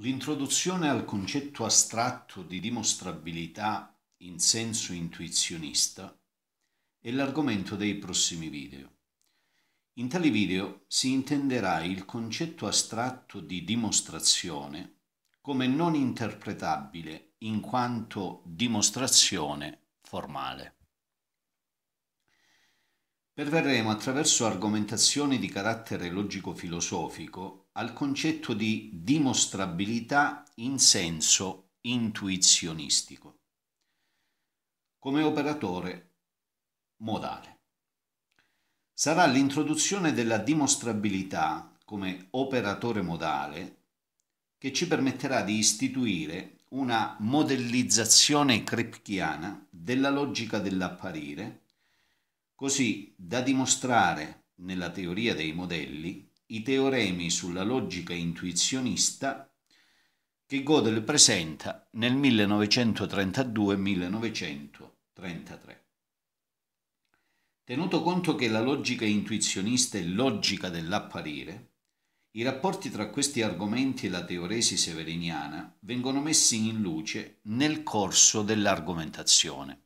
L'introduzione al concetto astratto di dimostrabilità in senso intuizionista è l'argomento dei prossimi video. In tali video si intenderà il concetto astratto di dimostrazione come non interpretabile in quanto dimostrazione formale. Perverremo attraverso argomentazioni di carattere logico-filosofico al concetto di dimostrabilità in senso intuizionistico, come operatore modale. Sarà l'introduzione della dimostrabilità come operatore modale che ci permetterà di istituire una modellizzazione kripkiana della logica dell'apparire, così da dimostrare nella teoria dei modelli i teoremi sulla logica intuizionista che Gödel presenta nel 1932-1933. Tenuto conto che la logica intuizionista è logica dell'apparire, i rapporti tra questi argomenti e la teoresi severiniana vengono messi in luce nel corso dell'argomentazione.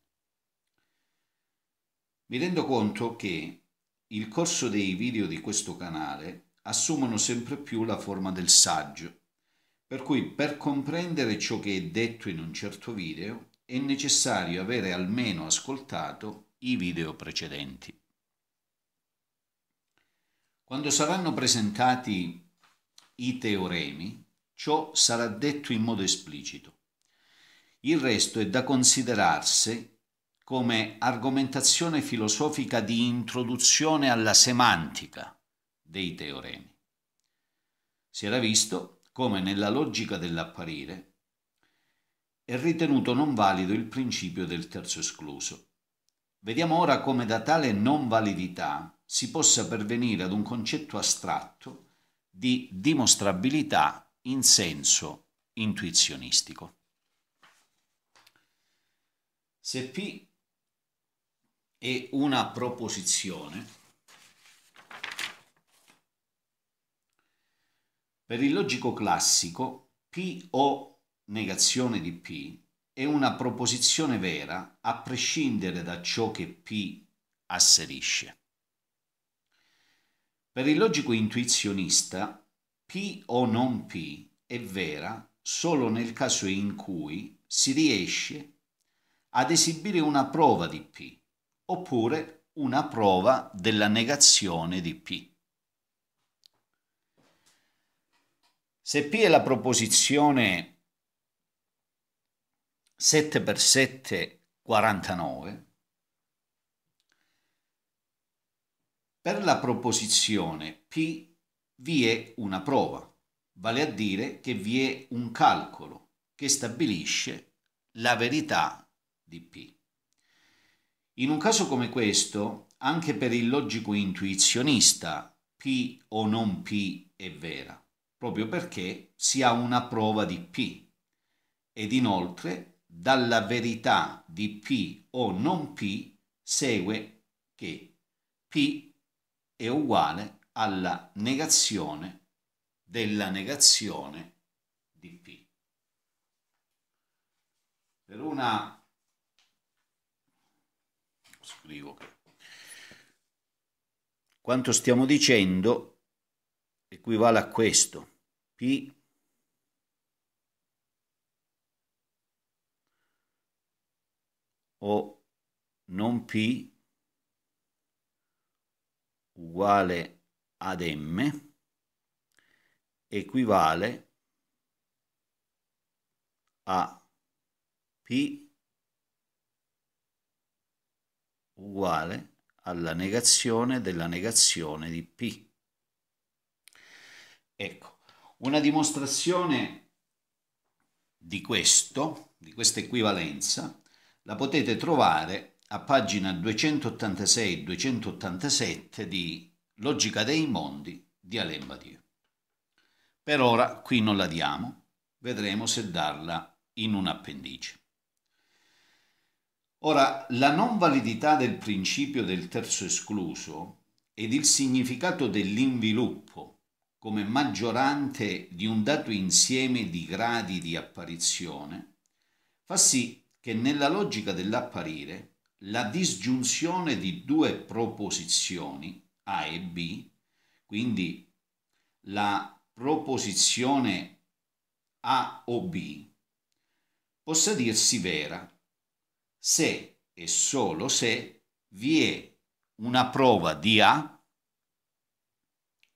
Mi rendo conto che il corso dei video di questo canale assumono sempre più la forma del saggio. Per cui per comprendere ciò che è detto in un certo video è necessario avere almeno ascoltato i video precedenti. Quando saranno presentati i teoremi, ciò sarà detto in modo esplicito. Il resto è da considerarsi come argomentazione filosofica di introduzione alla semantica dei teoremi. Si era visto come nella logica dell'apparire è ritenuto non valido il principio del terzo escluso. Vediamo ora come da tale non validità si possa pervenire ad un concetto astratto di dimostrabilità in senso intuizionistico. Se P è una proposizione, Per il logico classico, P o negazione di P è una proposizione vera a prescindere da ciò che P asserisce. Per il logico intuizionista, P o non P è vera solo nel caso in cui si riesce ad esibire una prova di P oppure una prova della negazione di P. Se P è la proposizione 7 per 7 49, per la proposizione P vi è una prova, vale a dire che vi è un calcolo che stabilisce la verità di P. In un caso come questo, anche per il logico intuizionista, P o non P è vera proprio perché si ha una prova di P ed inoltre dalla verità di P o non P segue che P è uguale alla negazione della negazione di P. Per una scrivo che quanto stiamo dicendo equivale a questo di o non P uguale ad M equivale a P uguale alla negazione della negazione di P. Ecco, una dimostrazione di questo, di questa equivalenza, la potete trovare a pagina 286-287 di Logica dei mondi di Alain Per ora qui non la diamo, vedremo se darla in un appendice. Ora, la non validità del principio del terzo escluso ed il significato dell'inviluppo come maggiorante di un dato insieme di gradi di apparizione, fa sì che nella logica dell'apparire la disgiunzione di due proposizioni A e B, quindi la proposizione A o B, possa dirsi vera se e solo se vi è una prova di A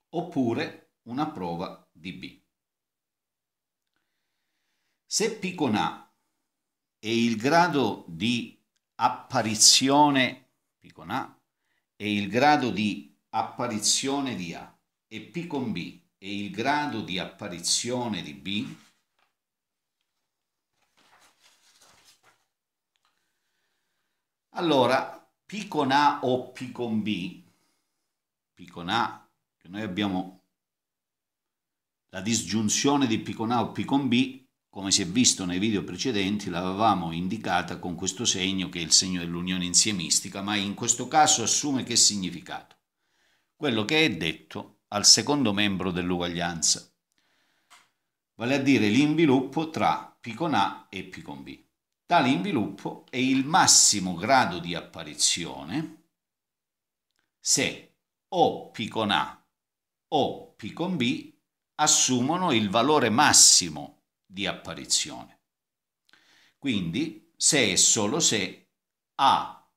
oppure una prova di B. Se P con A è il grado di apparizione, P con A, è il grado di apparizione di A e P con B è il grado di apparizione di B, allora P con A o P con B, P con A, che noi abbiamo la disgiunzione di piccon A o piccon B, come si è visto nei video precedenti, l'avevamo indicata con questo segno che è il segno dell'unione insiemistica, ma in questo caso assume che significato? Quello che è detto al secondo membro dell'uguaglianza, vale a dire l'inviluppo tra piccon A e piccon B. Tale inviluppo è il massimo grado di apparizione se o piccon A o piccon B assumono il valore massimo di apparizione. Quindi se e solo se A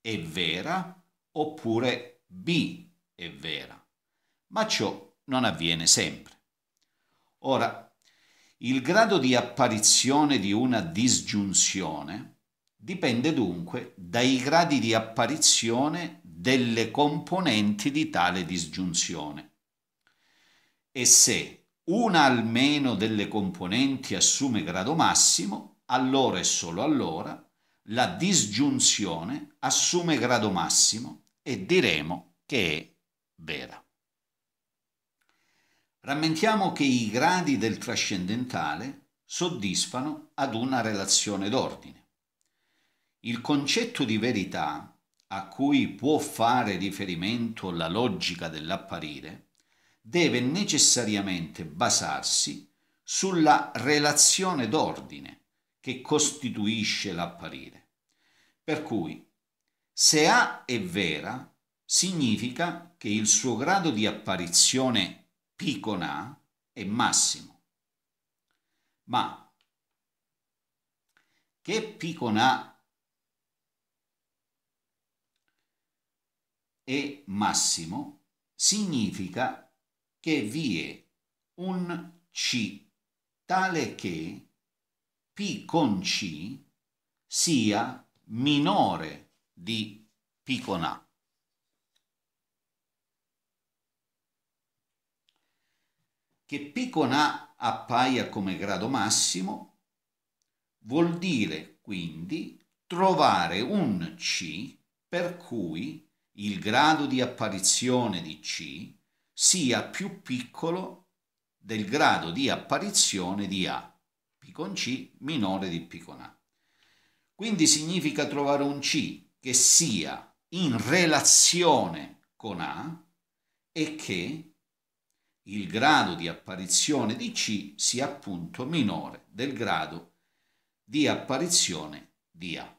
è vera oppure B è vera, ma ciò non avviene sempre. Ora, il grado di apparizione di una disgiunzione dipende dunque dai gradi di apparizione delle componenti di tale disgiunzione e se una almeno delle componenti assume grado massimo, allora e solo allora la disgiunzione assume grado massimo e diremo che è vera. Rammentiamo che i gradi del trascendentale soddisfano ad una relazione d'ordine. Il concetto di verità a cui può fare riferimento la logica dell'apparire deve necessariamente basarsi sulla relazione d'ordine che costituisce l'apparire. Per cui, se A è vera, significa che il suo grado di apparizione P con A è massimo. Ma che P con A è massimo significa che vi è un C tale che P con C sia minore di P con A. Che P con A appaia come grado massimo vuol dire quindi trovare un C per cui il grado di apparizione di C sia più piccolo del grado di apparizione di A, P con C minore di P con A. Quindi significa trovare un C che sia in relazione con A e che il grado di apparizione di C sia appunto minore del grado di apparizione di A.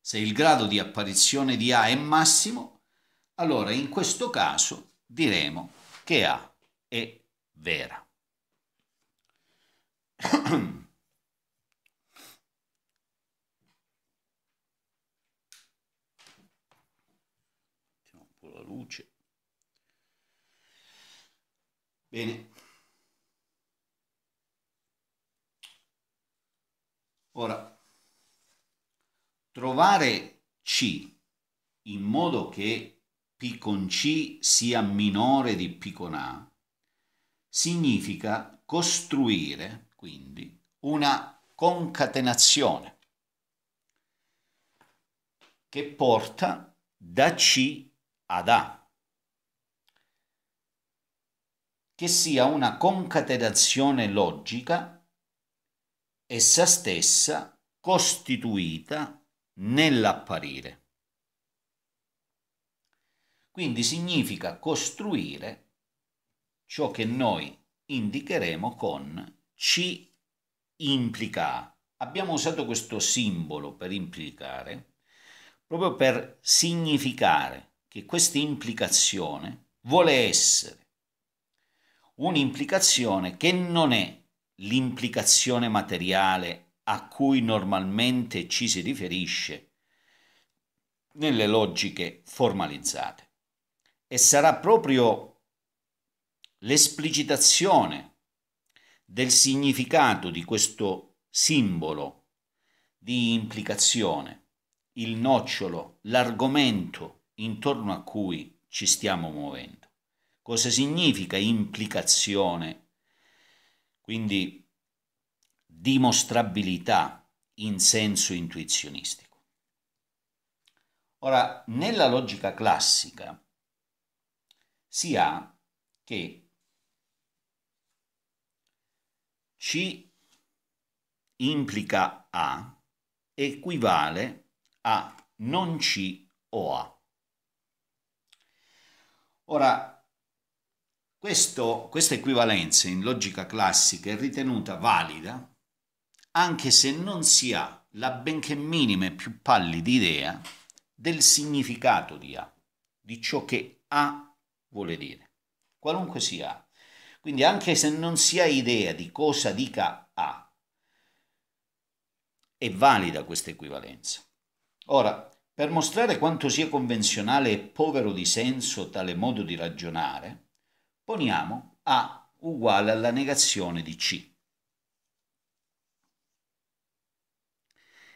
Se il grado di apparizione di A è massimo, allora in questo caso diremo che A è vera. la luce. Bene. Ora, trovare C in modo che P con C sia minore di P con A, significa costruire, quindi, una concatenazione che porta da C ad A, che sia una concatenazione logica essa stessa costituita nell'apparire. Quindi significa costruire ciò che noi indicheremo con C implica A. Abbiamo usato questo simbolo per implicare, proprio per significare che questa implicazione vuole essere un'implicazione che non è l'implicazione materiale a cui normalmente ci si riferisce nelle logiche formalizzate e sarà proprio l'esplicitazione del significato di questo simbolo di implicazione, il nocciolo, l'argomento intorno a cui ci stiamo muovendo. Cosa significa implicazione? Quindi dimostrabilità in senso intuizionistico. Ora, nella logica classica, si ha che C implica A equivale a non C o A. Ora, questo, questa equivalenza in logica classica è ritenuta valida anche se non si ha la benché minima e più pallida idea del significato di A, di ciò che A vuole dire, qualunque sia A. Quindi anche se non si ha idea di cosa dica A, è valida questa equivalenza. Ora, per mostrare quanto sia convenzionale e povero di senso tale modo di ragionare, poniamo A uguale alla negazione di C.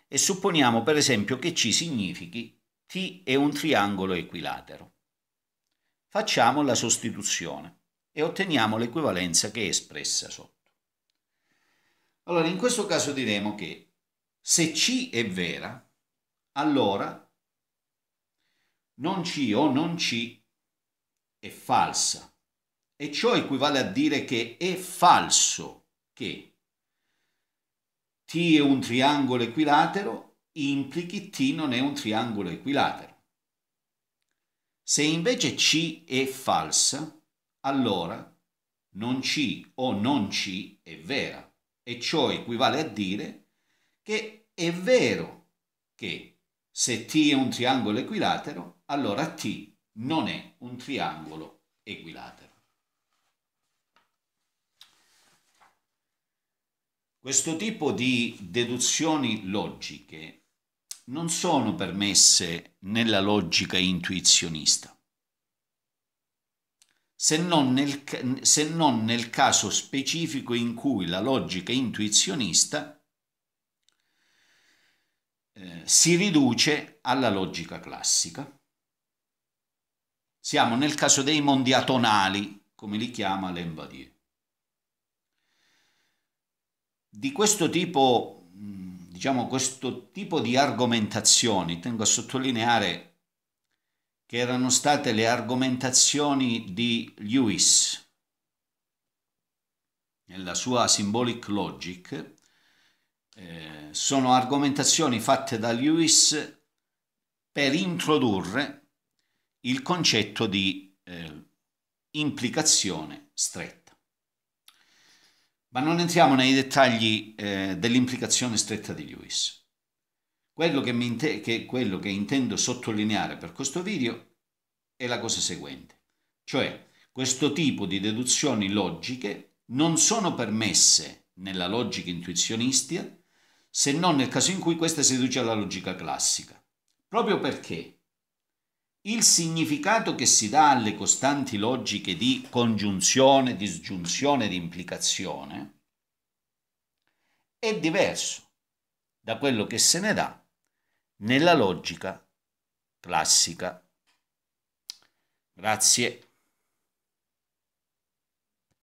E supponiamo per esempio che C significhi T è un triangolo equilatero facciamo la sostituzione e otteniamo l'equivalenza che è espressa sotto. Allora, in questo caso diremo che se C è vera, allora non C o non C è falsa. E ciò equivale a dire che è falso che T è un triangolo equilatero implichi T non è un triangolo equilatero. Se invece C è falsa, allora non C o non C è vera e ciò equivale a dire che è vero che se T è un triangolo equilatero, allora T non è un triangolo equilatero. Questo tipo di deduzioni logiche non sono permesse nella logica intuizionista, se non nel, se non nel caso specifico in cui la logica intuizionista eh, si riduce alla logica classica. Siamo nel caso dei mondi atonali, come li chiama Lembadier. Di questo tipo diciamo, questo tipo di argomentazioni, tengo a sottolineare che erano state le argomentazioni di Lewis nella sua Symbolic Logic, eh, sono argomentazioni fatte da Lewis per introdurre il concetto di eh, implicazione stretta. Ma non entriamo nei dettagli eh, dell'implicazione stretta di Lewis. Quello che, inte- che quello che intendo sottolineare per questo video è la cosa seguente, cioè questo tipo di deduzioni logiche non sono permesse nella logica intuizionistica se non nel caso in cui questa si riduce alla logica classica, proprio perché il significato che si dà alle costanti logiche di congiunzione, disgiunzione, di implicazione è diverso da quello che se ne dà nella logica classica. Grazie.